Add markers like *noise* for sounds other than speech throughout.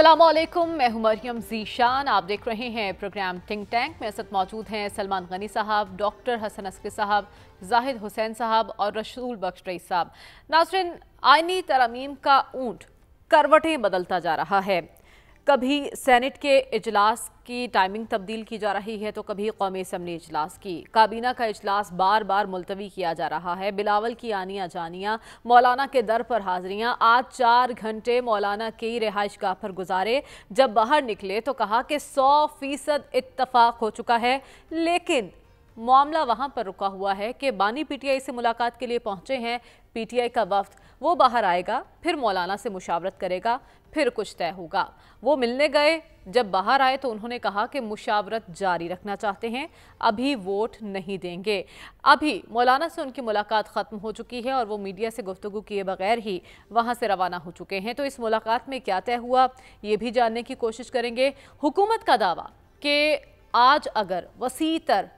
सलामकुम मैं हूं मरियम जीशान आप देख रहे हैं प्रोग्राम थिंक टैंक में असद मौजूद हैं सलमान गनी साहब डॉक्टर हसन असफी साहब जाहिद हुसैन साहब और रसूल बख्श रई साहब नाजरन आइनी तरमीम का ऊंट करवटें बदलता जा रहा है कभी सेनेट के इजलास की टाइमिंग तब्दील की जा रही है तो कभी कौमी असम्बली इजलास की काबीना का इजलास बार बार मुलतवी किया जा रहा है बिलावल की आनिया जानिया मौलाना के दर पर हाजिरियाँ आज चार घंटे मौलाना की रिहाइश गाह पर गुजारे जब बाहर निकले तो कहा कि सौ फीसद इतफाक़ हो चुका है लेकिन मामला वहाँ पर रुका हुआ है कि बानी पीटीआई से मुलाकात के लिए पहुँचे हैं पीटीआई का वफ्त वो बाहर आएगा फिर मौलाना से मुशावरत करेगा फिर कुछ तय होगा वो मिलने गए जब बाहर आए तो उन्होंने कहा कि मुशावरत जारी रखना चाहते हैं अभी वोट नहीं देंगे अभी मौलाना से उनकी मुलाकात ख़त्म हो चुकी है और वो मीडिया से गुफ्तु किए बगैर ही वहाँ से रवाना हो चुके हैं तो इस मुलाकात में क्या तय हुआ ये भी जानने की कोशिश करेंगे हुकूमत का दावा कि आज अगर वसी तर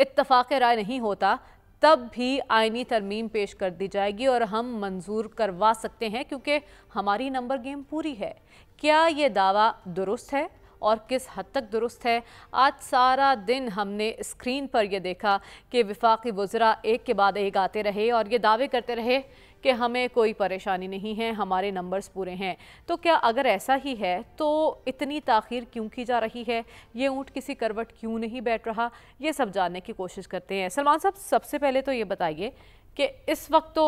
इतफाक़ राय नहीं होता तब भी आइनी तरमीम पेश कर दी जाएगी और हम मंजूर करवा सकते हैं क्योंकि हमारी नंबर गेम पूरी है क्या ये दावा दुरुस्त है और किस हद तक दुरुस्त है आज सारा दिन हमने स्क्रीन पर यह देखा कि विफाक़ी वज़रा एक के बाद एक आते रहे और ये दावे करते रहे कि हमें कोई परेशानी नहीं है हमारे नंबर्स पूरे हैं तो क्या अगर ऐसा ही है तो इतनी ताखिर क्यों की जा रही है ये ऊँट किसी करवट क्यों नहीं बैठ रहा ये सब जानने की कोशिश करते हैं सलमान साहब सबसे पहले तो ये बताइए कि इस वक्त तो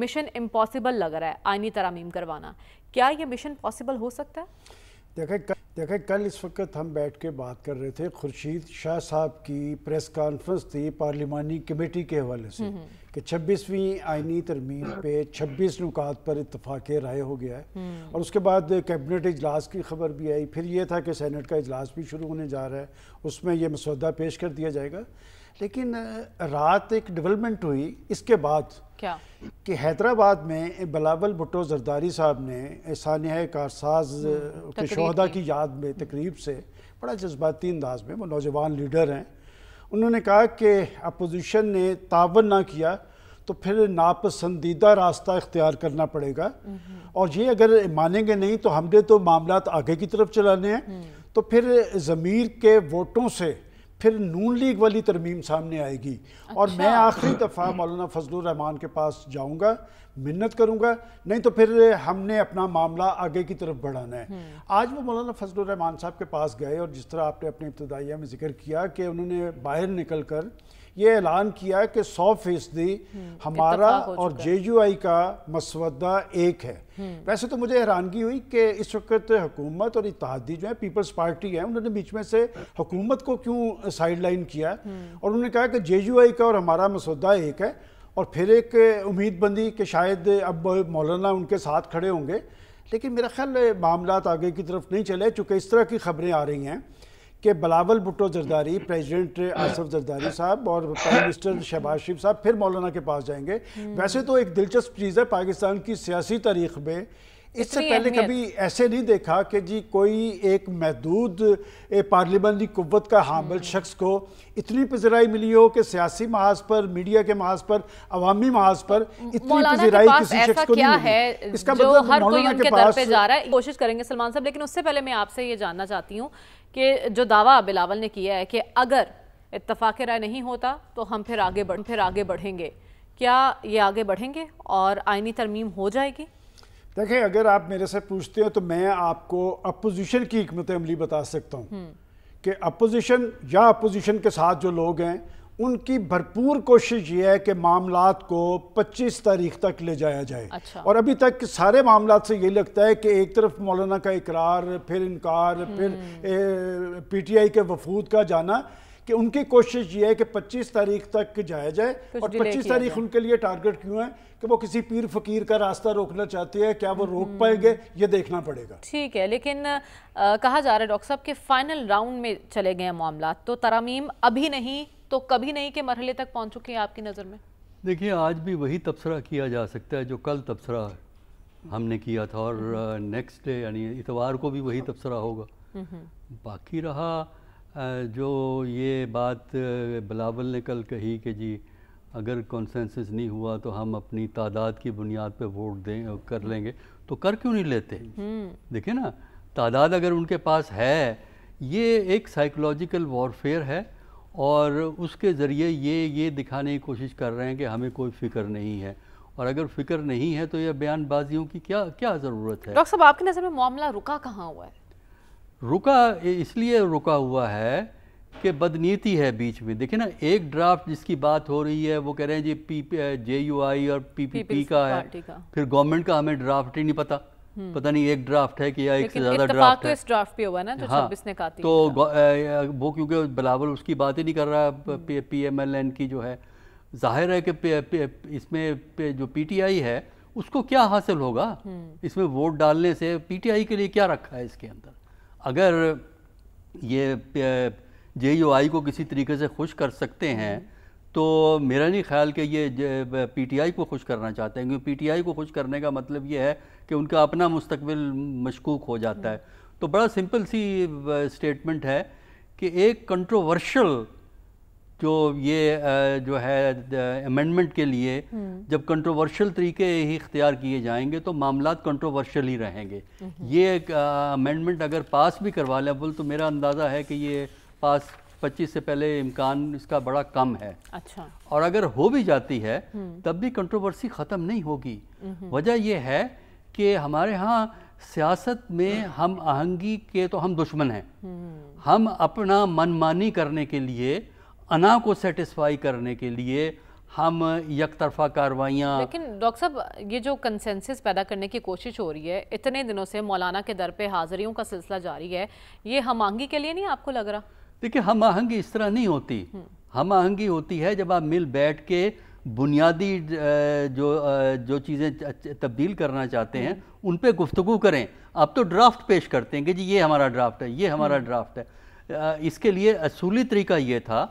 मिशन इम्पॉसिबल लग रहा है आइनी तरामीम करवाना क्या ये मिशन पॉसिबल हो सकता है देखें कल देखें कल इस वक्त हम बैठ के बात कर रहे थे खुर्शीद शाह साहब की प्रेस कॉन्फ्रेंस थी पार्लिमानी कमेटी के हवाले से हम्म, हम्म। कि 26वीं आइनी तरमीम पे 26 नुकात पर इतफाक़ राय हो गया है हम्म। और उसके बाद कैबिनेट इजलास की खबर भी आई फिर ये था कि सैनट का इजलास भी शुरू होने जा रहा है उसमें यह मसौदा पेश कर दिया जाएगा लेकिन रात एक डेवलपमेंट हुई इसके बाद क्या कि हैदराबाद में बलावल भुट्टो जरदारी साहब ने सानिया कारसाज हम्म, के शहदा की याद में तकरीब से बड़ा जज्बाती अंदाज में वो नौजवान लीडर हैं उन्होंने कहा कि अपोजिशन ने तावन ना किया तो फिर नापसंदीदा रास्ता इख्तियार करना पड़ेगा हम्म। और ये अगर मानेंगे नहीं तो हमने तो मामला आगे की तरफ चलाने हैं हम्म। तो फिर ज़मीर के वोटों से फिर नून लीग वाली तरमीम सामने आएगी अच्छा। और मैं अच्छा। आखिरी दफ़ा मौलाना फजलरहमान के पास जाऊंगा मिन्नत करूंगा नहीं तो फिर हमने अपना मामला आगे की तरफ बढ़ाना है हम्म। आज वो मौलाना फजलरहमान साहब के पास गए और जिस तरह आपने अपने इब्तदाइया में जिक्र किया कि उन्होंने बाहर निकल कर ये ऐलान किया कि सौ फीसदी हम्म, हमारा और जे यू आई का मसवदा एक है हम्म। वैसे तो मुझे हैरानगी हुई कि इस वक्त हुकूमत और इतिहादी जो है पीपल्स पार्टी है उन्होंने बीच में से हुकूमत को क्यों साइड लाइन किया हम्म। और उन्होंने कहा कि जे यू आई का और हमारा मसौदा एक है और फिर एक उम्मीद बंदी कि शायद अब मौलाना उनके साथ खड़े होंगे लेकिन मेरा ख्याल मामला आगे की तरफ नहीं चले चूँकि इस तरह की खबरें आ रही हैं कि बलावल भुट्टो जरदारी प्रेसिडेंट आसफ जरदारी साहब और प्राइम मिनिस्टर शहबाज शरीफ साहब फिर मौलाना के पास जाएंगे हम्म। वैसे तो एक दिलचस्प चीज़ है पाकिस्तान की सियासी तारीख में इससे पहले कभी ऐसे नहीं देखा कि जी कोई एक महदूद पार्लियामानी कुत का हामल हम्म। शख्स को इतनी पजराई मिली हो कि सियासी महाज पर मीडिया के महाज पर अवामी महाज पर इतनी पजराई किसी शख्स को क्या नहीं है इसका मतलब हर कोई उनके दर पे जा रहा है कोशिश करेंगे सलमान साहब लेकिन उससे पहले मैं आपसे ये जानना चाहती हूँ कि जो दावा बिलावल ने किया है कि अगर इतफाक़ राय नहीं होता तो हम फिर आगे बढ़ फिर आगे बढ़ेंगे क्या ये आगे बढ़ेंगे और आइनी तरमीम हो जाएगी देखें अगर आप मेरे से पूछते हैं तो मैं आपको अपोजिशन की हमत अमली बता सकता हूँ हम्म। कि अपोजिशन या अपोजिशन के साथ जो लोग हैं उनकी भरपूर कोशिश ये है कि मामला को 25 तारीख तक ले जाया जाए अच्छा। और अभी तक सारे मामला से ये लगता है कि एक तरफ मौलाना का इकरार फिर इनकार फिर हम्म। पी टी आई के वफूद का जाना कि उनकी कोशिश ये है कि 25 तारीख तक जाया जाए और 25 तारीख उनके लिए टारगेट क्यों है कि वो किसी पीर फकीर का रास्ता रोकना चाहती है क्या वो रोक हम्म। पाएंगे ये देखना पड़ेगा ठीक है लेकिन आ, कहा जा रहा है डॉक्टर साहब के फाइनल राउंड में चले गए मामला तो तरामीम अभी नहीं तो कभी नहीं के मरहले तक पहुँच चुके हैं आपकी नज़र में देखिए आज भी वही तबसरा किया जा सकता है जो कल तबसरा हमने किया था और नेक्स्ट हम्म। डे यानी इतवार को भी वही तबसरा होगा हम्म, हम्म। बाकी रहा जो ये बात बिलावल ने कल कही कि जी अगर कॉन्सेंसिस नहीं हुआ तो हम अपनी तादाद की बुनियाद पे वोट दें कर लेंगे तो कर क्यों नहीं लेते देखिए ना तादाद अगर उनके पास है ये एक साइकोलॉजिकल वॉरफेयर है और उसके ज़रिए ये ये दिखाने की कोशिश कर रहे हैं कि हमें कोई फिक्र नहीं है और अगर फिक्र नहीं है तो यह बयानबाजियों की क्या क्या ज़रूरत है डॉक्टर साहब आपकी नज़र में मामला रुका कहाँ हुआ है रुका इसलिए रुका हुआ है कि बदनीति है बीच में देखिए ना एक ड्राफ्ट जिसकी बात हो रही है वो कह रहे हैं जी पी जे यू आई और पी पी पी का है फिर गवर्नमेंट का हमें ड्राफ्ट ही नहीं पता हम्म। पता नहीं एक ड्राफ्ट है कि या एक से ज्यादा ड्राफ्ट तो है इस ड्राफ्ट पे हुआ ना जो हाँ, ने काती तो वो क्योंकि बिलावल उसकी बात ही नहीं कर रहा हम्म। P P M L N की जो है जाहिर है कि इसमें जो पीटीआई है उसको क्या हासिल होगा हम्म। इसमें वोट डालने से पीटीआई के लिए क्या रखा है इसके अंदर अगर ये जे को किसी तरीके से खुश कर सकते हैं तो मेरा नहीं ख्याल कि ये पीटीआई को खुश करना चाहते हैं क्योंकि पीटीआई को खुश करने का मतलब ये है कि उनका अपना मुस्तबिल मशकूक हो जाता है तो बड़ा सिंपल सी स्टेटमेंट है कि एक कंट्रोवर्शल जो ये जो है अमेंडमेंट के लिए हम्म। जब कंट्रोवर्शल तरीके ही इख्तियार किए जाएंगे तो मामला कंट्रोवर्शियल ही रहेंगे हम्म। ये अमेंडमेंट अगर पास भी करवा लें बोल तो मेरा अंदाज़ा है कि ये पास 2025 से पहले इम्कान इसका बड़ा कम है अच्छा और अगर हो भी जाती है हम्म। तब भी कंट्रोवर्सी ख़त्म नहीं होगी हम्म। वजह यह है कि हमारे यहाँ सियासत में हम आहंगी के तो हम दुश्मन हैं हम्म। हम अपना मनमानी करने के लिए अना को सेटिस्फाई करने के लिए हम यक तरफा कार्रवाइयाँ लेकिन डॉक्टर साहब ये जो कंसेंसस पैदा करने की कोशिश हो रही है इतने दिनों से मौलाना के दर पे हाजिरियों का सिलसिला जारी है ये हम आहंगी के लिए नहीं आपको लग रहा देखिए हम आहंगी इस तरह नहीं होती हम्म। हम आहंगी होती है जब आप मिल बैठ के बुनियादी जो जो चीज़ें तब्दील करना चाहते हैं हम्म। उन पर गुफ्तु करें आप तो ड्राफ्ट पेश करते हैं कि जी ये हमारा ड्राफ्ट है ये हमारा हम्म। ड्राफ्ट है इसके लिए असूली तरीका ये था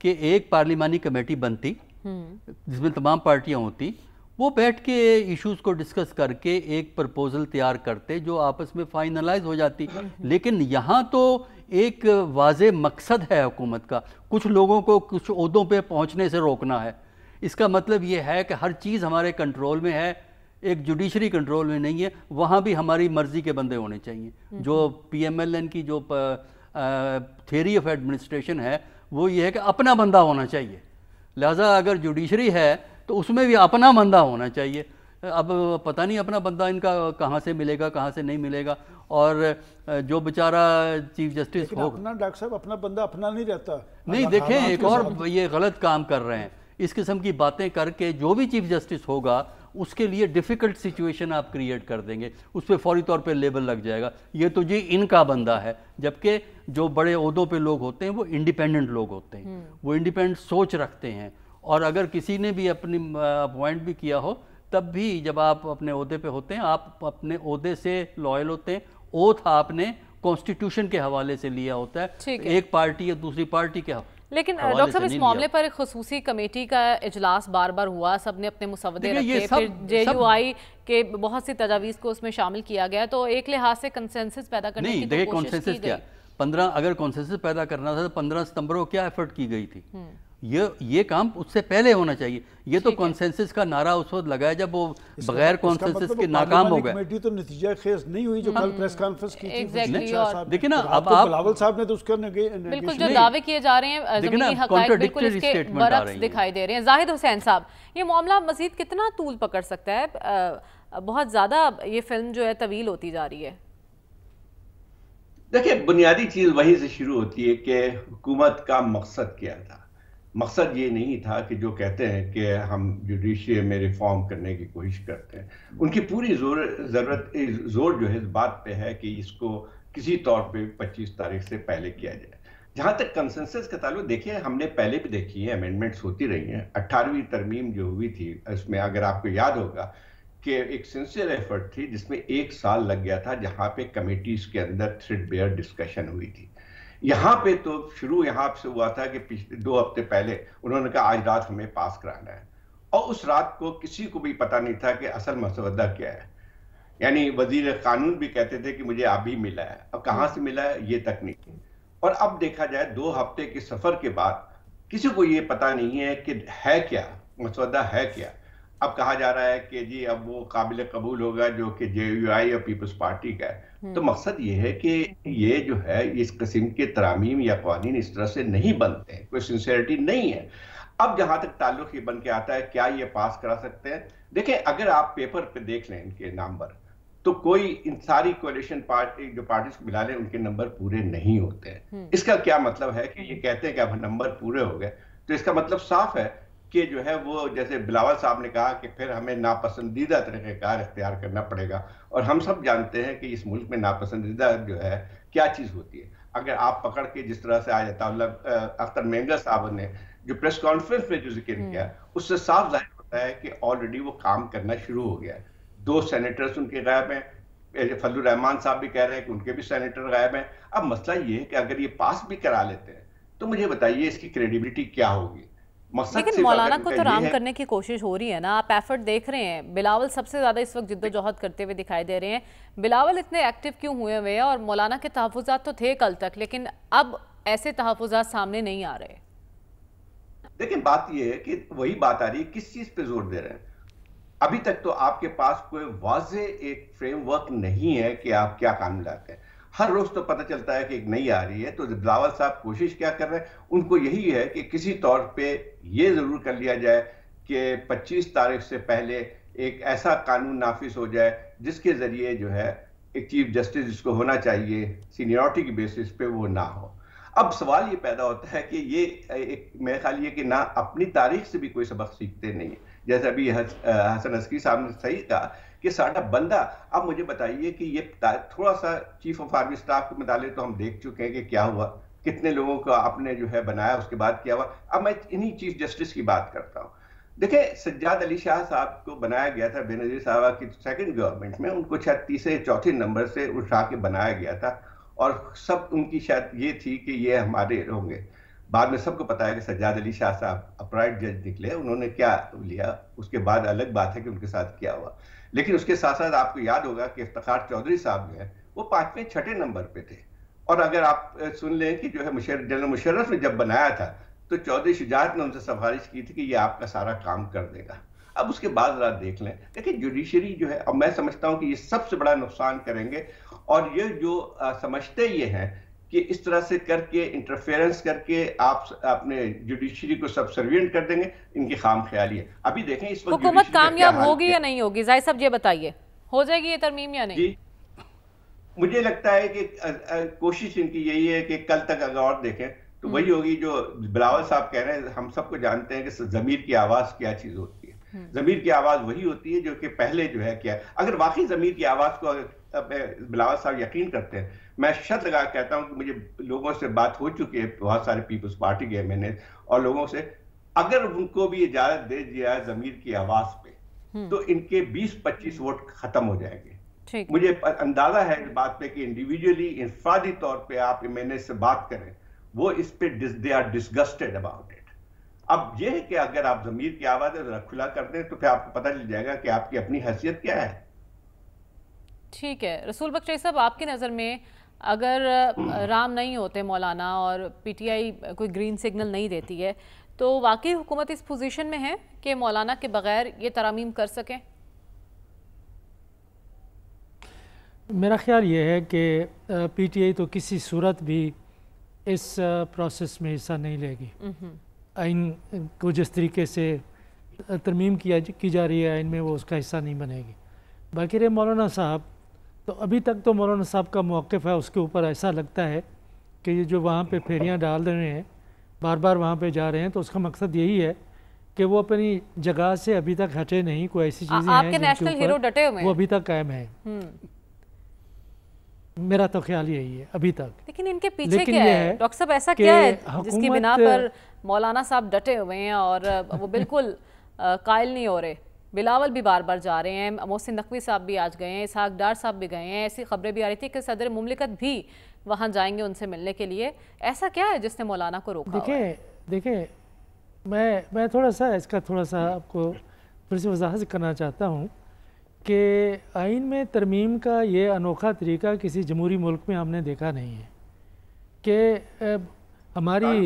कि एक पार्लिमानी कमेटी बनती जिसमें तमाम पार्टियां होती वो बैठ के इश्यूज को डिस्कस करके एक प्रपोजल तैयार करते जो आपस में फाइनलाइज हो जाती लेकिन यहाँ तो एक वाज मकसद है हुकूमत का कुछ लोगों को कुछ उहदों पर पहुँचने से रोकना है इसका मतलब ये है कि हर चीज़ हमारे कंट्रोल में है एक जुडिशरी कंट्रोल में नहीं है वहाँ भी हमारी मर्ज़ी के बंदे होने चाहिए हम्म। जो पीएमएलएन की जो थेरी ऑफ एडमिनिस्ट्रेशन है वो ये है कि अपना बंदा होना चाहिए लिहाजा अगर जुडिशरी है तो उसमें भी अपना बंदा होना चाहिए अब पता नहीं अपना बंदा इनका कहाँ से मिलेगा कहाँ से नहीं मिलेगा और जो बेचारा चीफ जस्टिस हो अपना डॉक्टर साहब अपना बंदा अपना नहीं रहता नहीं देखें एक और ये गलत काम कर रहे हैं इस किस्म की बातें करके जो भी चीफ जस्टिस होगा उसके लिए डिफ़िकल्ट सिचुएशन आप क्रिएट कर देंगे उस पर फौरी तौर पे लेबल लग जाएगा ये तो जी इनका बंदा है जबकि जो बड़े अहदों पे लोग होते हैं वो इंडिपेंडेंट लोग होते हैं हम्म। वो इंडिपेंडेंट सोच रखते हैं और अगर किसी ने भी अपनी अपॉइंट भी किया हो तब भी जब आप अपने अहदे पे होते हैं आप अपने अहदे से लॉयल होते हैं ओथ आपने कॉन्स्टिट्यूशन के हवाले से लिया होता है एक पार्टी या दूसरी पार्टी के लेकिन डॉक्टर साहब इस मामले पर एक खसूसी कमेटी का इजलास बार बार हुआ सब ने अपने मुसवदे रखे फिर जे यू आई के बहुत सी तजावीज़ को उसमें शामिल किया गया तो एक लिहाज से कंसेंसस पैदा करने की तो कोशिश की गई पंद्रह अगर कंसेंसस पैदा करना था तो पंद्रह सितंबर को क्या एफर्ट की गई थी हम्म। ये ये काम उससे पहले होना चाहिए ये तो कॉन्सेंसिस का नारा उस वक्त लगाया जब वो बगैर कॉन्सेंसिस मतलब के नाकाम हो गए तो नतीजा खेस नहीं हुई जो कल हम्म, प्रेस कॉन्फ्रेंस की थी देखिए ना तो अब आप बिलावल साहब ने तो उसका बिल्कुल जो दावे किए जा रहे हैं दिखाई दे रहे हैं जाहिद हुसैन साहब ये मामला मजीद कितना तूल पकड़ सकता है बहुत ज्यादा ये फिल्म जो है तवील होती जा रही है देखिए बुनियादी चीज वहीं से शुरू होती है कि हुकूमत का मकसद क्या था मकसद ये नहीं था कि जो कहते हैं कि हम जुडिशरी में रिफॉर्म करने की कोशिश करते हैं उनकी पूरी जोर ज़रूरत जोर जो है इस बात पे है कि इसको किसी तौर पे 25 तारीख से पहले किया जाए जहाँ तक कंसेंसस का ताल्लुक देखिए हमने पहले भी देखी है अमेंडमेंट्स होती रही हैं अट्ठारहवीं तरमीम जो हुई थी उसमें अगर आपको याद होगा कि एक सिंसियर एफर्ट थी जिसमें एक साल लग गया था जहां पे कमेटीज के अंदर थ्रेड बेयर डिस्कशन हुई थी यहां पे तो शुरू यहां से हुआ था कि पिछले दो हफ्ते पहले उन्होंने कहा आज रात हमें पास कराना है और उस रात को किसी को भी पता नहीं था कि असल मसवदा क्या है यानी वजीर कानून भी कहते थे कि मुझे अभी मिला है अब कहां से मिला है ये तक नहीं और अब देखा जाए दो हफ्ते के सफर के बाद किसी को ये पता नहीं है कि है क्या मसवदा है क्या अब कहा जा रहा है कि जी अब वो काबिल कबूल होगा जो कि जे यू आई और पीपल्स पार्टी का है हम्म। तो मकसद ये है कि ये जो है इस किस्म के तरामीम या कवानीन इस तरह से नहीं बनते हैं कोई सिंसियरिटी नहीं है अब जहां तक ताल्लुक ये बन के आता है क्या ये पास करा सकते हैं देखें अगर आप पेपर पे देख लें इनके नंबर तो कोई इन सारी कोलेशन पार्टी जो पार्टी को मिला लें उनके नंबर पूरे नहीं होते हैं हम्म। इसका क्या मतलब है कि ये कहते हैं कि अब नंबर पूरे हो गए तो इसका मतलब साफ है कि जो है वो जैसे बिलावल साहब ने कहा कि फिर हमें नापसंदीदा तरीक़ार इख्तियार करना पड़ेगा और हम सब जानते हैं कि इस मुल्क में नापसंदीदा जो है क्या चीज़ होती है अगर आप पकड़ के जिस तरह से आज अख्तर मेंगा साहब ने जो प्रेस कॉन्फ्रेंस में जो जिक्र किया हम्म। उससे साफ जाहिर होता है कि ऑलरेडी वो काम करना शुरू हो गया है दो सैनिटर्स उनके गायब हैं फजल रहमान साहब भी कह रहे हैं कि उनके भी सैनिटर गायब हैं अब मसला ये है कि अगर ये पास भी करा लेते हैं तो मुझे बताइए इसकी क्रेडिबिलिटी क्या होगी लेकिन मौलाना को तो राम करने की कोशिश हो रही है ना आप एफर्ट देख रहे हैं बिलावल सबसे ज़्यादा इस वक्त जिद्दोजहद करते हुए दिखाई दे रहे हैं बिलावल इतने एक्टिव क्यों हुए हुए हैं और मौलाना के तहफात तो थे कल तक लेकिन अब ऐसे तहफात सामने नहीं आ रहे देखिए बात यह है कि वही बात आ रही है किस चीज़ पे जोर दे रहे हैं अभी तक तो आपके पास कोई वाज एक फ्रेमवर्क नहीं है कि आप क्या काम लाते हैं हर रोज तो पता चलता है कि एक नई आ रही है तो बिलावल साहब कोशिश क्या कर रहे हैं उनको यही है कि किसी तौर पे ये जरूर कर लिया जाए कि 25 तारीख से पहले एक ऐसा कानून नाफिज हो जाए जिसके जरिए जो है एक चीफ जस्टिस जिसको होना चाहिए सीनियरिटी की बेसिस पे वो ना हो अब सवाल ये पैदा होता है कि ये एक मेरे ख्याल ये कि ना अपनी तारीख से भी कोई सबक सीखते नहीं है जैसे अभी हसन हस, हसकी साहब ने सही कहा कि साडा बंदा अब मुझे बताइए कि ये थोड़ा सा चीफ ऑफ आर्मी स्टाफ के मुताले तो हम देख चुके हैं कि क्या हुआ कितने लोगों को आपने जो है बनाया उसके बाद क्या हुआ अब मैं इन्हीं चीफ जस्टिस की बात करता हूँ देखिये सज्जाद अली शाह साहब को बनाया गया था बेनजीर साहब की सेकेंड गवर्नमेंट में उनको शायद तीसरे चौथे नंबर से उठा के बनाया गया था और सब उनकी शायद ये थी कि ये हमारे होंगे बाद में सबको पता है कि सज्जाद अली शाह साहब अपराइट जज निकले उन्होंने क्या लिया उसके बाद अलग बात है कि उनके साथ क्या हुआ लेकिन उसके साथ साथ आपको याद होगा कि इफ्तार चौधरी साहब जो है वो पांचवें छठे नंबर पे थे और अगर आप सुन लें कि जो है मुशर जनरल मुशर्रफ ने जब बनाया था तो चौधरी शुजात ने उनसे सिफारिश की थी कि ये आपका सारा काम कर देगा अब उसके बाद रात देख लें देखिए जुडिशरी जो है अब मैं समझता हूँ कि ये सबसे बड़ा नुकसान करेंगे और ये जो समझते ये हैं कि इस तरह से करके इंटरफेरेंस करके आप अपने जुडिशरी को सब सर्वेंट कर देंगे इनकी खाम ख्याली है अभी देखें इस वक्त हुकूमत कामयाब होगी या नहीं होगी जाहिर ये बताइए हो जाएगी ये तरमीम या नहीं मुझे लगता है कि कोशिश इनकी यही है कि कल तक अगर और देखें तो हम्म। वही होगी जो बिलावल साहब कह रहे हैं हम सबको जानते हैं कि जमीर की आवाज़ क्या चीज़ होती है हम्म। जमीर की आवाज़ वही होती है जो कि पहले जो है क्या अगर वाकई जमीर की आवाज़ को अगर बिलावल साहब यकीन करते हैं मैं शत लगा कहता हूं कि मुझे लोगों से बात हो चुकी है बहुत सारे पीपल्स पार्टी के मैंने और लोगों से अगर उनको भी इजाजत दे दिया है जमीर की आवाज पे हम्म। तो इनके 20-25 वोट खत्म हो जाएंगे मुझे अंदाजा है इस बात पे कि इंडिविजुअली इंफरादी तौर पे आप एम से बात करें वो इस पे they are disgusted about it अब ये है कि अगर आप जमीर की आवाज खुला कर दें तो फिर आपको पता चल जाएगा कि आपकी अपनी हैसियत क्या है ठीक है रसूल बख्श साहब आपकी नज़र में अगर राम नहीं होते मौलाना और पीटीआई कोई ग्रीन सिग्नल नहीं देती है तो वाकई हुकूमत इस पोजीशन में है कि मौलाना के बग़ैर ये तरामीम कर सकें मेरा ख्याल ये है कि पीटीआई तो किसी सूरत भी इस प्रोसेस में हिस्सा नहीं लेगी हम्म। आइन को जिस तरीके से तरमीम किया की जा रही है आइन में वो उसका हिस्सा नहीं बनेगी बाकी रे मौलाना साहब तो अभी तक तो मौलाना साहब का मौक़ है उसके ऊपर ऐसा लगता है कि ये जो वहाँ पे फेरियाँ डाल रहे हैं बार बार वहाँ पे जा रहे हैं तो उसका मकसद यही है कि वो अपनी जगह से अभी तक हटे नहीं कोई ऐसी चीज़ें हैं नेशनल हीरो डटे हुए वो अभी तक कायम है हम्म। मेरा तो ख्याल यही है अभी तक लेकिन इनके पीछे लेकिन क्या है डॉक्टर साहब ऐसा क्या है जिसकी बिना पर मौलाना साहब डटे हुए हैं और वो बिल्कुल कायल नहीं हो रहे बिलावल भी बार बार जा रहे हैं मोहसिन नकवी साहब भी आज गए हैं इसहाक डार साहब भी गए हैं ऐसी खबरें भी आ रही थी कि सदर ममलिकत भी वहाँ जाएंगे उनसे मिलने के लिए ऐसा क्या है जिसने मौलाना को रोका देखिए देखिए मैं मैं थोड़ा सा इसका थोड़ा सा आपको फिर से वजाहत करना चाहता हूँ कि आइन में तरमीम का ये अनोखा तरीका किसी जमहूरी मुल्क में हमने देखा नहीं है कि हमारी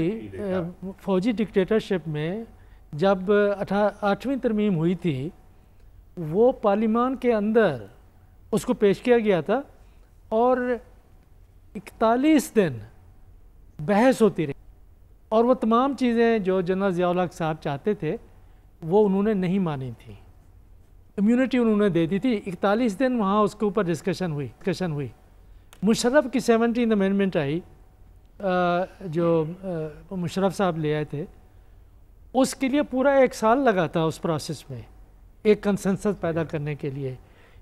फौजी डिक्टेटरशिप में जब आठवीं तरमीम हुई थी वो पार्लीमान के अंदर उसको पेश किया गया था और इकतालीस दिन बहस होती रही और वो तमाम चीज़ें जो जनरल ज़ियाउल साहब चाहते थे वो उन्होंने नहीं मानी थी इम्यूनिटी उन्होंने दे दी थी इकतालीस दिन वहाँ उसके ऊपर डिस्कशन हुई डिस्कशन हुई मुशरफ की सेवनटीन अमेंडमेंट आई जो मुशरफ साहब ले आए थे उसके लिए पूरा एक साल लगा था उस प्रोसेस में एक कंसेंसस पैदा करने के लिए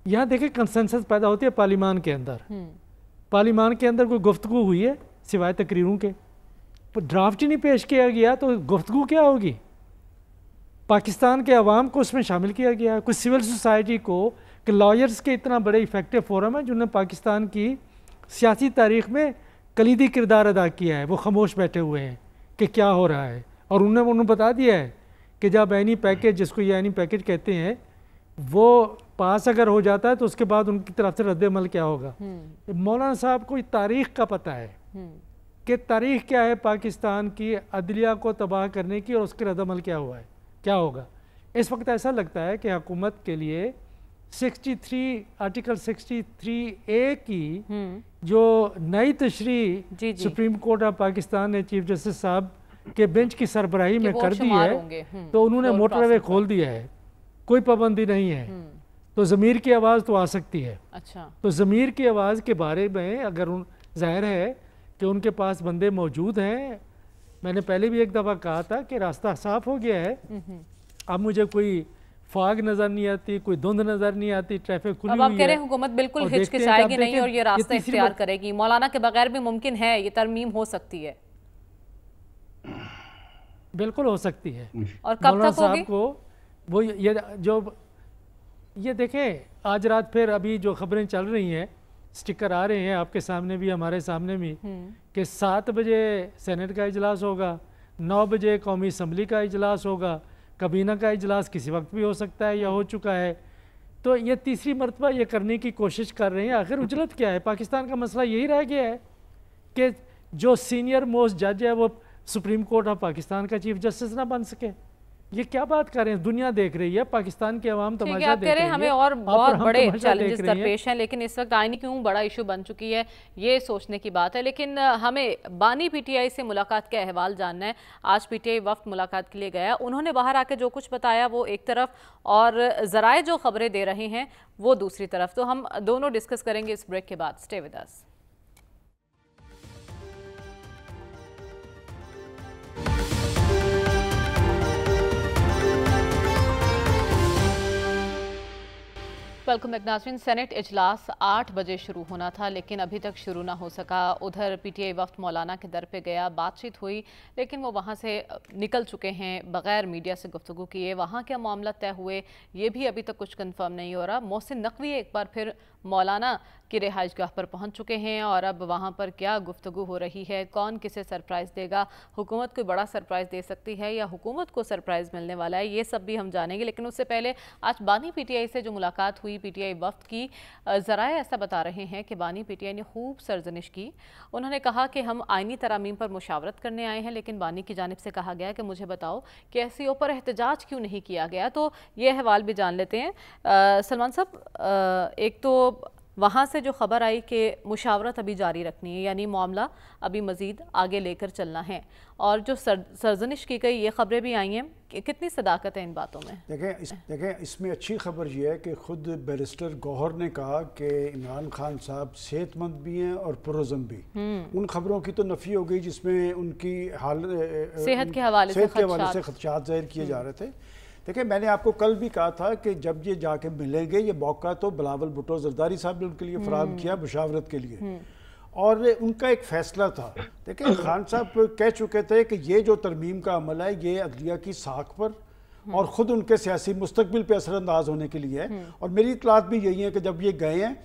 यहाँ देखें कंसेंसस पैदा होती है पार्लीमान के अंदर हम्म। पार्लीमान के अंदर कोई गुफ्तु हुई है सिवाय तकरीरों के ड्राफ्ट ही नहीं पेश किया गया तो गुफ्तु क्या होगी पाकिस्तान के अवाम को उसमें शामिल किया गया कुछ सिविल सोसाइटी को कि लॉयर्स के इतना बड़े इफेक्टिव फोरम है जिन्होंने पाकिस्तान की सियासी तारीख में कलीदी किरदार अदा किया है वो खामोश बैठे हुए हैं कि क्या हो रहा है और उन्होंने उन्होंने बता दिया है कि जब एनी पैकेज जिसको ये एनी पैकेज कहते हैं वो पास अगर हो जाता है तो उसके बाद उनकी तरफ से रद्दमल क्या होगा हम्म। मौलाना साहब को तारीख का पता है हम्म। कि तारीख क्या है पाकिस्तान की अदलिया को तबाह करने की और उसके रद्दमल क्या हुआ है क्या होगा इस वक्त ऐसा लगता है कि हुकूमत के लिए 63 आर्टिकल 63 ए की हम्म। जो नई तशरी सुप्रीम कोर्ट ऑफ पाकिस्तान ने चीफ जस्टिस साहब के बेंच की सरबराही में कर दी है हम्म, तो उन्होंने मोटरवे खोल दिया है कोई पाबंदी नहीं है हम्म। तो ज़मीर की आवाज़ तो आ सकती है अच्छा तो ज़मीर की आवाज़ के बारे में अगर उन जाहिर है कि उनके पास बंदे मौजूद हैं मैंने पहले भी एक दफ़ा कहा था कि रास्ता साफ हो गया है हम्म, अब मुझे कोई फाग नजर नहीं आती कोई धुंध नजर नहीं आती ट्रैफिक खुली अब आप कह रहे हैं हुकूमत बिल्कुल हिचकिचाएगी नहीं और ये रास्ता इख्तियार करेगी मौलाना के बगैर भी मुमकिन है ये तरमीम हो सकती है बिल्कुल हो सकती है हम्म। और कब तक होगी को वो ये जो ये देखें आज रात फिर अभी जो खबरें चल रही हैं स्टिकर आ रहे हैं आपके सामने भी हमारे सामने भी हम्म। कि सात बजे सेनेट का इजलास होगा नौ बजे कौमी असम्बली का इजलास होगा कबीना का इजलास किसी वक्त भी हो सकता है या हो चुका है तो ये तीसरी मरतबा ये करने की कोशिश कर रहे हैं आखिर उजरत क्या है पाकिस्तान का मसला यही रह गया है कि जो सीनियर मोस्ट जज है वो सुप्रीम कोर्ट ऑफ पाकिस्तान का चीफ जस्टिस ना बन सके ये क्या बात कर रहे हैं दुनिया देख रही है पाकिस्तान के आवाम तमाशा देख रहे हैं हमें और बहुत बड़े चैलेंजेस दरपेश हैं लेकिन इस वक्त आईनी क्यों बड़ा इशू बन चुकी है ये सोचने की बात है लेकिन हमें बानी पीटीआई से मुलाकात के अहवाल जानना है आज पीटीआई वक्त मुलाकात के लिए गया उन्होंने बाहर आके जो कुछ बताया वो एक तरफ और ज़राए जो खबरें दे रहे हैं वो दूसरी तरफ तो हम दोनों डिस्कस करेंगे इस ब्रेक के बाद स्टे विद अस वेलकम नाजरीन सेनेट इजलास आठ बजे शुरू होना था लेकिन अभी तक शुरू ना हो सका उधर पीटीआई वफ्त मौलाना के दर पे गया बातचीत हुई लेकिन वो वहाँ से निकल चुके हैं बगैर मीडिया से गुफ्तु किए वहाँ क्या मामला तय हुए ये भी अभी तक कुछ कन्फर्म नहीं हो रहा मोहसिन नकवी एक बार फिर मौलाना की रिहाइश गाह पर पहुंच चुके हैं और अब वहां पर क्या गुफ्तु हो रही है कौन किसे सरप्राइज़ देगा हुकूमत कोई बड़ा सरप्राइज़ दे सकती है या हुकूमत को सरप्राइज़ मिलने वाला है ये सब भी हम जानेंगे लेकिन उससे पहले आज बानी पीटीआई से जो मुलाकात हुई पीटीआई वफ्त की ज़रा ऐसा बता रहे हैं कि बानी पी ने खूब सरजनिश की उन्होंने कहा कि हम आइनी तरामीम पर मुशावरत करने आए हैं लेकिन बानी की जानब से कहा गया कि मुझे बताओ कि ऐसी पर एहतजाज क्यों नहीं किया गया तो ये अहवाल भी जान लेते हैं सलमान साहब एक तो वहाँ से जो ख़बर आई कि मुशावरत अभी जारी रखनी है यानी मामला अभी मज़ीद आगे लेकर चलना है और जो सर सरजनिश की गई ये ख़बरें भी आई हैं कि कितनी सदाकत है इन बातों में देखें इस, देखें इसमें अच्छी खबर यह है कि ख़ुद बैरिस्टर गौहर ने कहा कि इमरान खान साहब सेहतमंद भी हैं और पुरज़म भी हम्म। उन खबरों की तो नफ़ी हो गई जिसमें उनकी हाल सेहत के हवाले से खदशात जाहिर किए जा रहे थे देखिए मैंने आपको कल भी कहा था कि जब ये जाके मिलेंगे ये मौका तो बिलावल भुटो जरदारी साहब ने उनके लिए फराम हम्म। किया मुशावरत के लिए हम्म। और उनका एक फैसला था देखिए *coughs* खान साहब कह चुके थे कि ये जो तरमीम का अमल है ये अदलिया की साख पर हम्म। और ख़ुद उनके सियासी मुस्तबिल पर असरानंदाज होने के लिए है और मेरी इतलात भी यही है कि जब ये गए हैं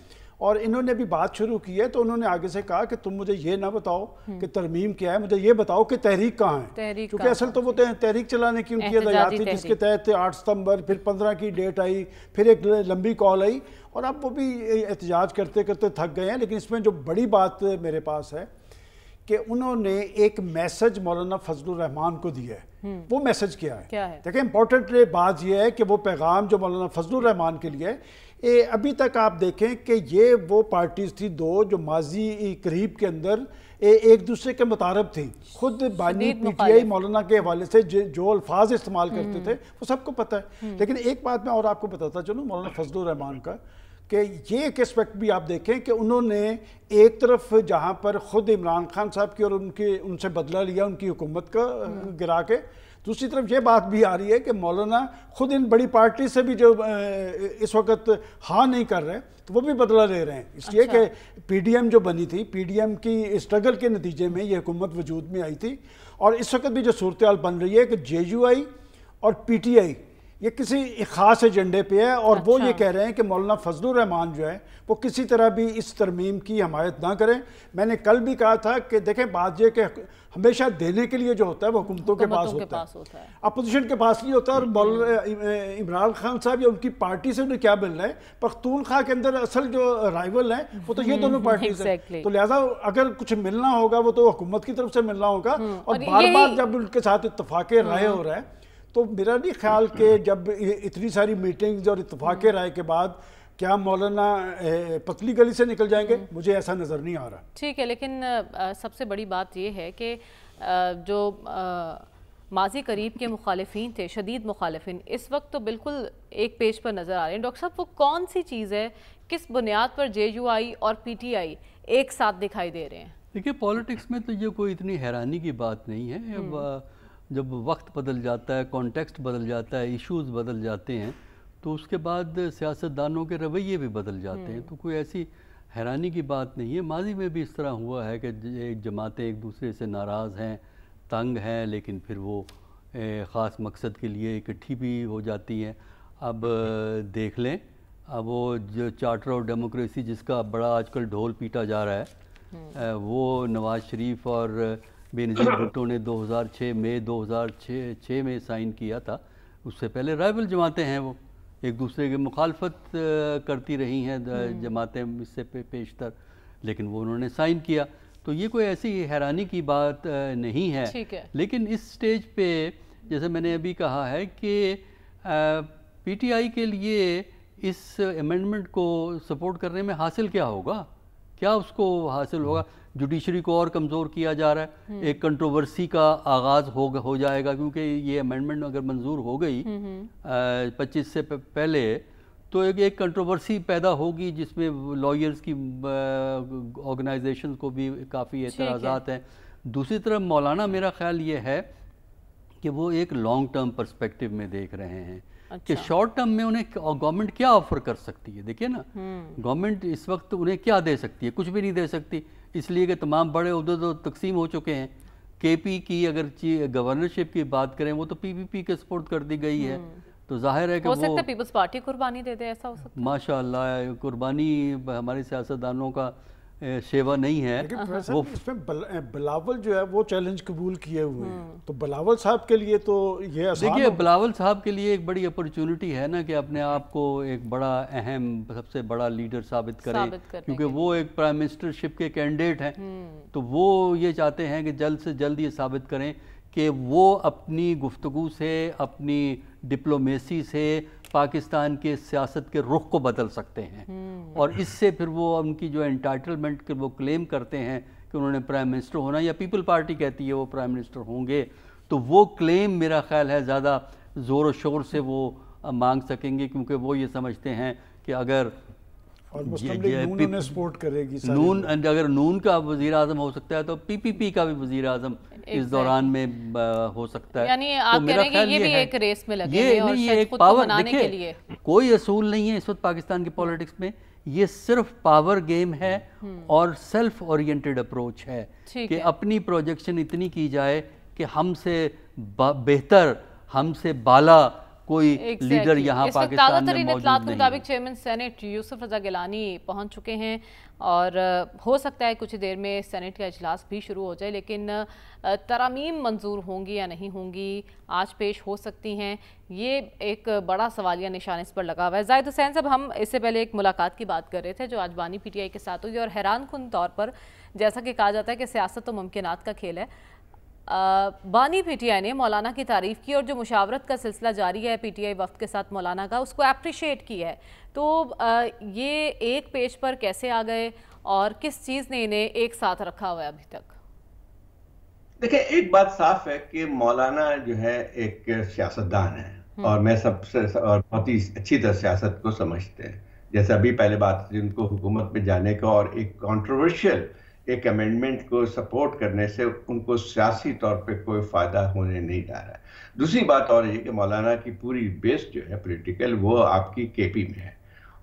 और इन्होंने भी बात शुरू की है तो उन्होंने आगे से कहा कि तुम मुझे ये ना बताओ हम्म। कि तरमीम क्या है मुझे ये बताओ कि तहरीक कहाँ है क्योंकि असल तो वो तो तहरीक चलाने की उनकी हदायत थी जिसके तहत आठ सितंबर फिर पंद्रह की डेट आई फिर एक लंबी कॉल आई और अब वो भी एहतजाज करते करते थक गए हैं लेकिन इसमें जो बड़ी बात मेरे पास है कि उन्होंने एक मैसेज मौलाना फजल रहमान को दिया है हम्म। वो मैसेज क्या है, देखिए इंपॉर्टेंट बात यह है कि वो पैगाम जो मौलाना फजल रहमान के लिए है ए, अभी तक आप देखें कि ये वो पार्टीज़ थी दो जो माजी करीब के अंदर ए, एक दूसरे के मुतारब थी खुद बानी पीटीआई मौलाना के हवाले से जो, जो अल्फाज इस्तेमाल हम्म। करते थे वो सबको पता है हम्म। लेकिन एक बात मैं और आपको बताता चलूँ मौलाना फजल का कि ये एक एस्पेक्ट भी आप देखें कि उन्होंने एक तरफ जहाँ पर ख़ुद इमरान खान साहब की और उनके उनसे बदला लिया उनकी हुकूमत का हम्म। गिरा के दूसरी तरफ ये बात भी आ रही है कि मौलाना खुद इन बड़ी पार्टी से भी जो इस वक्त हाँ नहीं कर रहे तो वो भी बदला ले रहे हैं इसलिए अच्छा। कि पीडीएम जो बनी थी पीडीएम की स्ट्रगल के नतीजे में ये हुकूमत वजूद में आई थी और इस वक्त भी जो सूरत बन रही है कि जे और आई ये किसी ख़ास एजेंडे पे है और अच्छा। वो ये अच्छा। कह रहे हैं कि मौलाना फजलरहमान रहमान जो है वो किसी तरह भी इस तरमीम की हमायत ना करें मैंने कल भी कहा था कि देखें बात यह कि हमेशा देने के लिए जो होता है वो हुकूमतों के पास होता, होता है अपोजिशन के पास नहीं होता और हम्म। इमरान खान साहब या उनकी पार्टी से उन्हें क्या मिल रहा है पख्तून खां के अंदर असल जो राइवल है वो तो ये हम्म, दोनों पार्टी से तो लिहाजा अगर कुछ मिलना होगा वो तो हुकूमत की तरफ से मिलना होगा हम्म, और बार बार जब उनके साथ इतफाक़ राय हो रहा है तो मेरा नहीं ख्याल कि हम्म। जब इतनी सारी मीटिंग्स और इतफाक़ राय के बाद क्या मौलाना पतली गली से निकल जाएंगे हम्म। मुझे ऐसा नज़र नहीं आ रहा ठीक है लेकिन सबसे बड़ी बात यह है कि जो माजी करीब के मुखालफी थे शदीद मुखालफन इस वक्त तो बिल्कुल एक पेज पर नज़र आ रहे हैं डॉक्टर साहब वो कौन सी चीज़ है किस बुनियाद पर जे यू आई और पी टी आई एक साथ दिखाई दे रहे हैं देखिए पॉलिटिक्स में तो ये कोई इतनी हैरानी की बात नहीं है हम्म। अब जब वक्त बदल जाता है कॉन्टेक्स्ट बदल जाता है इश्यूज बदल जाते हैं तो उसके बाद सियासतदानों के रवैये भी बदल जाते हैं हम्म। तो कोई ऐसी हैरानी की बात नहीं है माजी में भी इस तरह हुआ है कि एक जमातें एक दूसरे से नाराज़ हैं तंग हैं लेकिन फिर वो ख़ास मकसद के लिए इकट्ठी भी हो जाती हैं अब देख लें अब वो जो चार्टर ऑफ डेमोक्रेसी जिसका बड़ा आजकल ढोल पीटा जा रहा है हम्म। वो नवाज़ शरीफ और बेनजीर *coughs* भुट्टो ने 2006 में 2006 में साइन किया था उससे पहले राइवल जमातें हैं वो एक दूसरे की मुखालफत करती रही हैं हम्म। जमातें इससे पे, पेशतर लेकिन वो उन्होंने साइन किया तो ये कोई ऐसी हैरानी की बात नहीं है, है। लेकिन इस स्टेज पे जैसे मैंने अभी कहा है कि पीटीआई के लिए इस अमेंडमेंट को सपोर्ट करने में हासिल क्या होगा क्या उसको हासिल होगा जुडिशरी को और कमज़ोर किया जा रहा है हम्म। एक कंट्रोवर्सी का आगाज़ हो हो जाएगा क्योंकि ये अमेंडमेंट अगर मंजूर हो गई हम्म, हम्म। पच्चीस से पहले तो एक एक कंट्रोवर्सी पैदा होगी जिसमें लॉयर्स की ऑर्गेनाइजेशन को भी काफ़ी एतराज़ात हैं दूसरी तरफ मौलाना मेरा ख्याल ये है कि वो एक लॉन्ग टर्म परस्पेक्टिव में देख रहे हैं अच्छा। कि शॉर्ट टर्म में उन्हें गवर्नमेंट क्या ऑफर कर सकती है देखिए ना गवर्नमेंट इस वक्त उन्हें क्या दे सकती है कुछ भी नहीं दे सकती इसलिए कि तमाम बड़े अहदे तो तकसीम हो चुके हैं के पी की अगर गवर्नरशिप की बात करें वो तो पी पी पी के सपोर्ट कर दी गई है हम्म। तो जाहिर है कि वो पीपल्स पार्टी कुर्बानी दे दे ऐसा हो सकता है माशाल्लाह कुर्बानी हमारे सियासतदानों का सेवा नहीं है वो इसमें बल, बलावल जो है वो चैलेंज कबूल किए हुए हैं हम्म। तो बलावल साहब के लिए तो ये देखिए बलावल साहब के लिए एक बड़ी अपॉर्चुनिटी है ना कि अपने आप को एक बड़ा अहम सबसे बड़ा लीडर साबित करें क्योंकि वो एक प्राइम मिनिस्टरशिप के कैंडिडेट हैं हम्म। तो वो ये चाहते हैं कि जल्द से जल्द ये साबित करें कि वो अपनी गुफ्तु से अपनी डिप्लोमेसी से पाकिस्तान के सियासत के रुख को बदल सकते हैं हम्म। और इससे फिर वो उनकी जो एंटाइटलमेंट के वो क्लेम करते हैं कि उन्होंने प्राइम मिनिस्टर होना या पीपल पार्टी कहती है वो प्राइम मिनिस्टर होंगे तो वो क्लेम मेरा ख्याल है ज़्यादा ज़ोर शोर से वो मांग सकेंगे क्योंकि वो ये समझते हैं कि अगर नून सपोर्ट करेगी नून अगर नून का वजीर अजम हो सकता है तो पीपीपी का भी वजीर अजम इस दौरान में हो सकता है यानी तो आप तो कह रहे हैं कि ये भी एक रेस में लगे ये, और ये एक पावर के लिए कोई असूल नहीं है इस वक्त पाकिस्तान की पॉलिटिक्स में ये सिर्फ पावर गेम है हम्म। और सेल्फ ओरिएंटेड अप्रोच है कि अपनी प्रोजेक्शन इतनी की जाए कि हमसे बेहतर हमसे बाला कोई लीडर यहाँ पाकिस्तान चेयरमैन सेनेट यूसुफ रजा गिलानी पहुँच चुके हैं और हो सकता है कुछ देर में सेनेट का अजलास भी शुरू हो जाए लेकिन तरामीम मंजूर होंगी या नहीं होंगी आज पेश हो सकती हैं ये एक बड़ा सवालिया निशान इस पर लगा हुआ है जाहिद हुसैन साहब हम इससे पहले एक मुलाकात की बात कर रहे थे जो आज बानी पीटीआई के साथ हुई और हैरान कन तौर पर जैसा कि कहा जाता है कि सियासत तो मुमकिन का खेल है बानी पीटीआई ने मौलाना की तारीफ़ की और जो मुशावरत का सिलसिला जारी है पीटीआई वफद के साथ मौलाना का उसको अप्रिशिएट किया है तो आ, ये एक पेज पर कैसे आ गए और किस चीज़ ने इन्हें एक साथ रखा हुआ है अभी तक देखिए एक बात साफ है कि मौलाना जो है एक सियासतदान है हम्म। और मैं सबसे और बहुत ही अच्छी तरह सियासत को समझते हैं जैसे अभी पहले बात थी उनको हुकूमत में जाने का और एक कंट्रोवर्शियल एक अमेंडमेंट को सपोर्ट करने से उनको सियासी तौर पे कोई फ़ायदा होने नहीं जा रहा है दूसरी बात और ये कि मौलाना की पूरी बेस जो है पॉलिटिकल वो आपकी केपी में है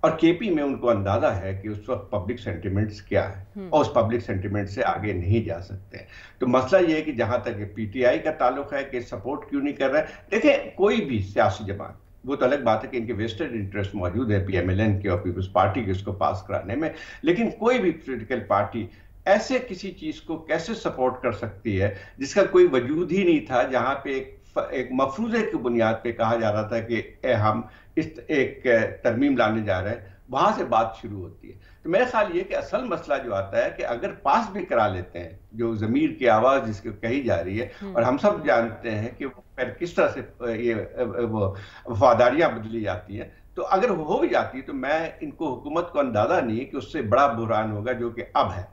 और केपी में उनको अंदाजा है कि उस वक्त पब्लिक सेंटिमेंट्स क्या है हम्म। और उस पब्लिक सेंटिमेंट से आगे नहीं जा सकते तो मसला ये है कि जहां तक पीटीआई का ताल्लुक है कि सपोर्ट क्यों नहीं कर रहा है देखें कोई भी सियासी जमात वो तो अलग बात है कि इनके वेस्टेड इंटरेस्ट मौजूद है पीएमएलएन के और पीपल्स पार्टी के उसको पास कराने में लेकिन कोई भी पोलिटिकल पार्टी ऐसे किसी चीज को कैसे सपोर्ट कर सकती है जिसका कोई वजूद ही नहीं था जहां पे एक एक मफरूजे की बुनियाद पे कहा जा रहा था कि ए, हम इस एक तरमीम लाने जा रहे हैं वहां से बात शुरू होती है तो मेरा ख्याल ये कि असल मसला जो आता है कि अगर पास भी करा लेते हैं जो जमीर की आवाज जिसको कही जा रही है हम्म। और हम सब जानते हैं कि फिर किस तरह से ये वो वफादारियां बदली जाती हैं तो अगर हो भी जाती है तो मैं इनको हुकूमत को अंदाजा नहीं है कि उससे बड़ा बुरान होगा जो कि अब है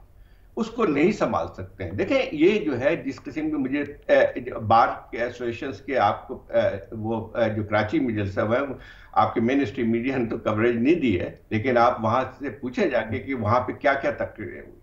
उसको नहीं संभाल सकते हैं देखें ये जो है जिस किस्म के मुझे बार के एसोसिएशन के आपको वो जो कराची में जलसा हुआ है आपके मेन स्ट्रीम मीडिया ने तो कवरेज नहीं दी है लेकिन आप वहां से पूछे जाके कि वहां पे क्या क्या तकरीरें हुई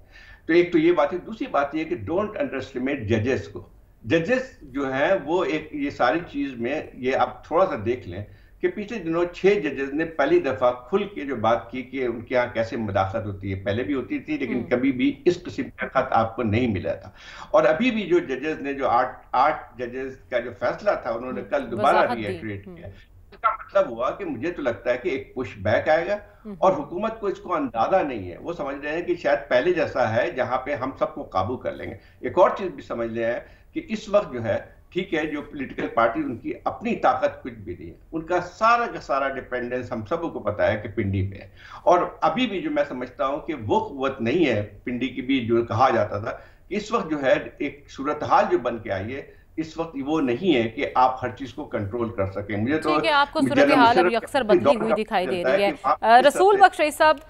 तो एक तो ये बात है दूसरी बात यह कि डोंट अंडरस्टिमेट जजेस को जजेस जो है वो एक ये सारी चीज़ में ये आप थोड़ा सा देख लें कि पिछले दिनों छह जजेस ने पहली दफा खुल के जो बात की कि उनके यहाँ कैसे मुदाखत होती है पहले भी होती थी लेकिन हम्म। कभी भी इस किस्म का खत आपको नहीं मिला था और अभी भी जो जजेस ने जो आठ आठ जजेस का जो फैसला था उन्होंने हम्म। कल दोबारा रिएक्ट्रेट किया हम्म। इसका मतलब हुआ कि मुझे तो लगता है कि एक पुश बैक आएगा और हुकूमत को इसको अंदाजा नहीं है वो समझ रहे हैं कि शायद पहले जैसा है जहां पे हम सबको काबू कर लेंगे एक और चीज भी समझ रहे हैं कि इस वक्त जो है ठीक है जो पॉलिटिकल पार्टी उनकी अपनी ताकत कुछ भी नहीं है उनका सारा का सारा डिपेंडेंस हम सबको पता है कि पिंडी पे है और अभी भी जो मैं समझता हूं कि वो कुत नहीं है पिंडी की भी जो कहा जाता था इस वक्त जो है एक सूरत हाल जो बन के आई है इस वक्त वो नहीं है कि आप हर चीज को कंट्रोल कर सकें मुझे तो आपको सूरत हाल अभी अक्सर बदली हुई दिखाई दे रही है रसूल बख्शी साहब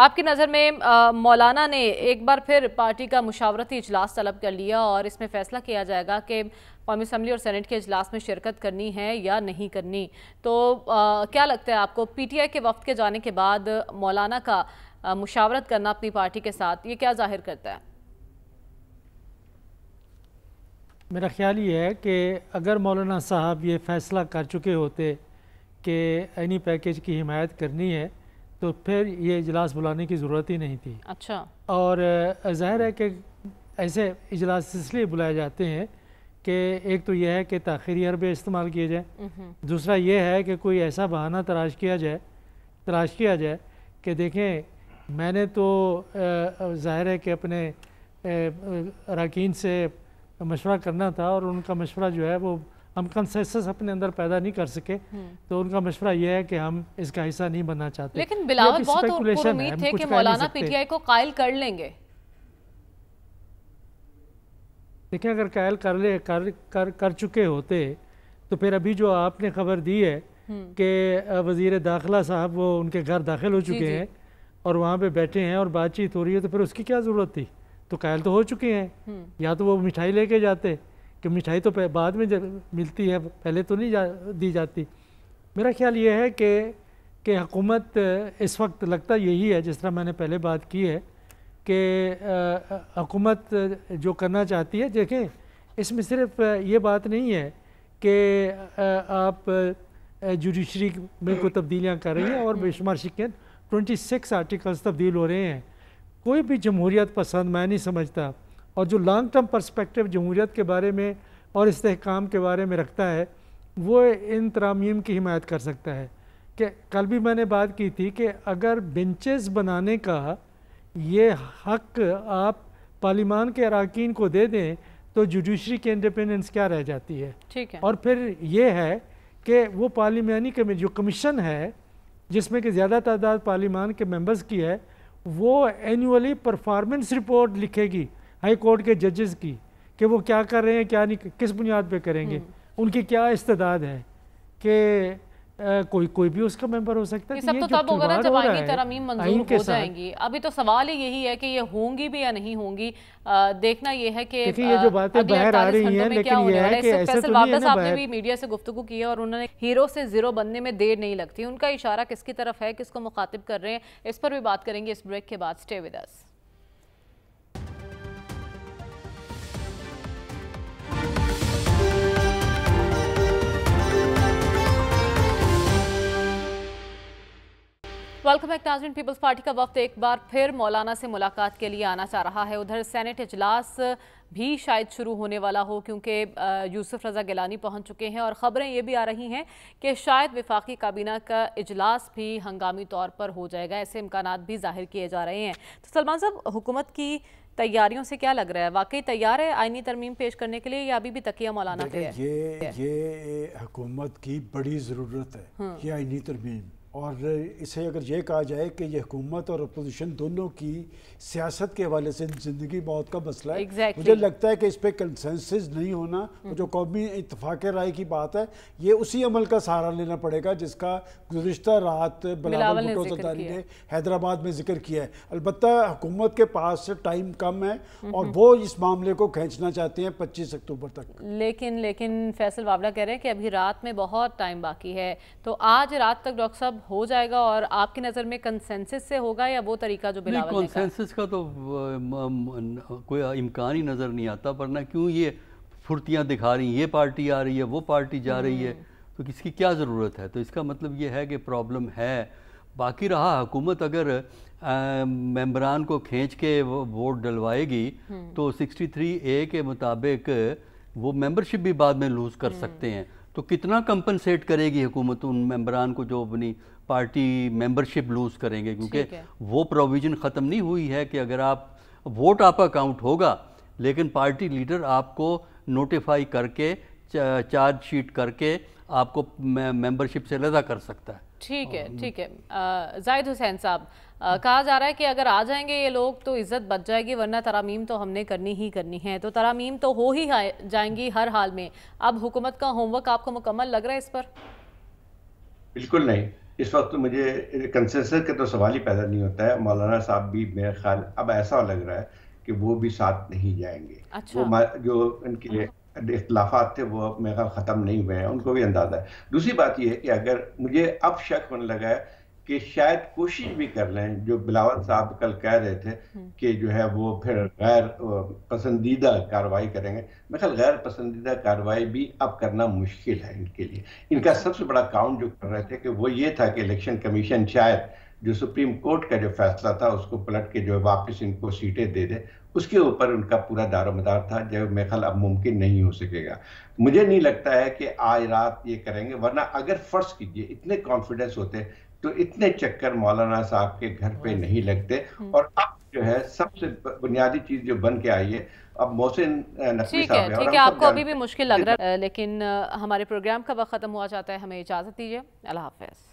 आपकी नज़र में आ, मौलाना ने एक बार फिर पार्टी का मुशावरती इजलास तलब कर लिया और इसमें फैसला किया जाएगा कि कौमी असम्बली और सैनट के अजलास में शिरकत करनी है या नहीं करनी तो आ, क्या लगता है आपको पी टी आई के वक्त के जाने के बाद मौलाना का आ, मुशावरत करना अपनी पार्टी के साथ ये क्या जाहिर करता है मेरा ख्याल ये है कि अगर मौलाना साहब ये फ़ैसला कर चुके होते कि एनी पैकेज की हिमायत करनी है तो फिर ये इजलास बुलाने की ज़रूरत ही नहीं थी अच्छा और ज़ाहिर है कि ऐसे इजलास इसलिए बुलाए जाते हैं कि एक तो यह है कि तखीरी अरबे इस्तेमाल किए जाए हम्म। दूसरा यह है कि कोई ऐसा बहाना तराश किया जाए तराश किया जाए कि देखें मैंने तो ज़ाहिर है कि अपने अरकान से मशवरा करना था और उनका मशवरा जो है वो हम कंसेंसस अपने अंदर पैदा नहीं कर सके हम्म। तो उनका मशवरा यह है कि हम इसका हिस्सा नहीं बनना चाहते लेकिन बिलावल बहुत उम्मीद है कि मौलाना पीटीआई को कायल कर लेंगे देखें अगर कायल कर ले कर कर कर चुके होते तो फिर अभी जो आपने खबर दी है हम्म। कि वजीर दाखिला साहब वो उनके घर दाखिल हो चुके हैं और वहाँ पे बैठे हैं और बातचीत हो रही है तो फिर उसकी क्या ज़रूरत थी तो कायल तो हो चुके हैं हम्म। या तो वो मिठाई लेके जाते कि मिठाई तो बाद में जब मिलती है पहले तो नहीं जा, दी जाती मेरा ख्याल ये है कि कि हुकूमत इस वक्त लगता यही है जिस तरह मैंने पहले बात की है कि हुकूमत जो करना चाहती है देखें इसमें सिर्फ ये बात नहीं है कि आप जुडिशरी में को तब्दीलियाँ कर रही हैं और हम्म। बेशुमार शिकन ट्वेंटी सिक्स आर्टिकल्स तब्दील हो रहे हैं कोई भी जमहूरियत पसंद मैं नहीं समझता और जो लॉन्ग टर्म परस्पेक्टिव जमहूरीत के बारे में और इसकाम के बारे में रखता है वो इन तरामीम की हिमायत कर सकता है कि कल भी मैंने बात की थी कि अगर बेंचेस बनाने का ये हक आप पार्लिमान के अरकान को दे दें तो जुडिशरी की इंडिपेंडेंस क्या रह जाती है ठीक है और फिर ये है कि वो पार्लिमानी कमी जो कमीशन है जिसमें कि ज़्यादा तादाद पार्लिमान के मेंबर्स की है वो एनुअली परफॉर्मेंस रिपोर्ट लिखेगी हाई कोर्ट के जजेस की कि वो क्या कर रहे हैं क्या नहीं किस बुनियाद पे करेंगे हम्म। उनकी क्या इस्तेदाद है कि कोई कोई भी उसका मेंबर हो सकता है ये तो सब तो तब होगा ना जब आइनी तरमीम मंजूर हो जाएंगी अभी तो सवाल ही यही है कि ये होंगी भी या नहीं होंगी देखना ये है कि ये जो बातें बाहर आ रही हैं लेकिन ये है कि ऐसे तो नहीं है आपने भी मीडिया से गुफ्तगू की है और उन्होंने हीरो से जीरो बनने में देर नहीं लगती उनका इशारा किसकी तरफ है किसको मुखातिब कर रहे हैं इस पर भी बात करेंगे इस ब्रेक के बाद stay with us welcome back नाजरीन पीपल्स पार्टी का वक्त एक बार फिर मौलाना से मुलाकात के लिए आना चाह रहा है उधर सेनेट इजलास भी शायद शुरू होने वाला हो क्योंकि यूसुफ रज़ा गिलानी पहुंच चुके हैं और ख़बरें ये भी आ रही हैं कि शायद विफाक़ी काबीना का इजलास भी हंगामी तौर पर हो जाएगा ऐसे इम्कान भी ज़ाहिर किए जा रहे हैं तो सलमान साहब हुकूमत की तैयारियों से क्या लग रहा है वाकई तैयार है आइनी तरमीम पेश करने के लिए या अभी भी तकिया मौलाना ये ये हुकूमत की बड़ी ज़रूरत है ये हम्म। आइनी तरमीम और इसे अगर ये कहा जाए कि ये हुकूमत और अपोजिशन दोनों की सियासत के हवाले से ज़िंदगी मौत का मसला है exactly. मुझे लगता है कि इस पर कंसेंसिस नहीं होना जो कौमी इतफाक़ राय की बात है ये उसी अमल का सहारा लेना पड़ेगा जिसका गुजशत रात बिलावल ने हैदराबाद में जिक्र किया है अलबत् हुकूमत के पास टाइम कम है हम्म और हम्म। वो इस मामले को खींचना चाहते हैं पच्चीस अक्टूबर तक लेकिन लेकिन फैसल वावला कह रहे हैं कि अभी रात में बहुत टाइम बाकी है तो आज रात तक डॉक्टर साहब हो जाएगा और आपकी नज़र में कंसेंसिस से होगा या वो तरीका जो बिलावल कंसेंसिस का तो कोई इम्कान ही नज़र नहीं आता वरना क्यों ये फुर्तियाँ दिखा रही ये पार्टी आ रही है वो पार्टी जा रही है हम्म। तो किसकी क्या ज़रूरत है तो इसका मतलब ये है कि प्रॉब्लम है बाकी रहा हुकूमत अगर मेम्बरान को खींच के वोट डलवाएगी हम्म। तो 63 ए के मुताबिक वो मेंबरशिप भी बाद में लूज़ कर हम्म। सकते हैं तो कितना कंपनसेट करेगी हुकूमत उन मेंबरान को जो अपनी पार्टी मेंबरशिप लूज़ करेंगे क्योंकि वो प्रोविज़न ख़त्म नहीं हुई है कि अगर आप वोट आपका काउंट होगा लेकिन पार्टी लीडर आपको नोटिफाई करके चार्ज शीट करके आपको मेंबरशिप से लदा कर सकता है ठीक है हाँ, ठीक है हम्म। जायद हुसैन साहब कहा जा रहा है कि अगर आ जाएंगे ये लोग तो इज्जत बच जाएगी वरना तरामीम तो हमने करनी ही करनी है तो तरामीम तो हो ही जाएंगी हर हाल में अब हुकूमत का होमवर्क आपको मुकम्मल लग रहा है इस पर बिल्कुल नहीं इस वक्त तो मुझे कंसेंसस का तो सवाल ही पैदा नहीं होता है मौलाना साहब भी मेरा ख्याल अब ऐसा लग रहा है कि वो भी साथ नहीं जाएंगे अच्छा। वो जो इनके इतलाफात थे वो मेरे ख्याल ख़त्म नहीं हुए हैं उनको भी अंदाज़ा है दूसरी बात यह है कि अगर मुझे अब शक होने लगा है कि शायद कोशिश भी कर लें जो बिलावल साहब कल कह रहे थे हम्म। कि जो है वो फिर गैर पसंदीदा कार्रवाई करेंगे मेरे ख्याल गैर पसंदीदा कार्रवाई भी अब करना मुश्किल है इनके लिए इनका अच्छा। सबसे बड़ा काउंट जो कर रहे थे कि वो ये था कि इलेक्शन कमीशन शायद जो सुप्रीम कोर्ट का जो फैसला था उसको पलट के जो वापस इनको सीटें दे दे उसके ऊपर उनका पूरा दारोमदार था जब मेखल अब मुमकिन नहीं हो सकेगा मुझे नहीं लगता है कि आज रात ये करेंगे वरना अगर फर्ज कीजिए इतने कॉन्फिडेंस होते तो इतने चक्कर मौलाना साहब के घर पे नहीं लगते हम्म। और अब जो है सबसे बुनियादी चीज जो बन के आई है अब मोहसिन नकवी साहब ठीक है ठीक है आपको अभी भी मुश्किल लग रहा है लेकिन हमारे प्रोग्राम का वक्त खत्म हुआ जाता है हमें इजाजत दीजिए अल्लाह हाफिज़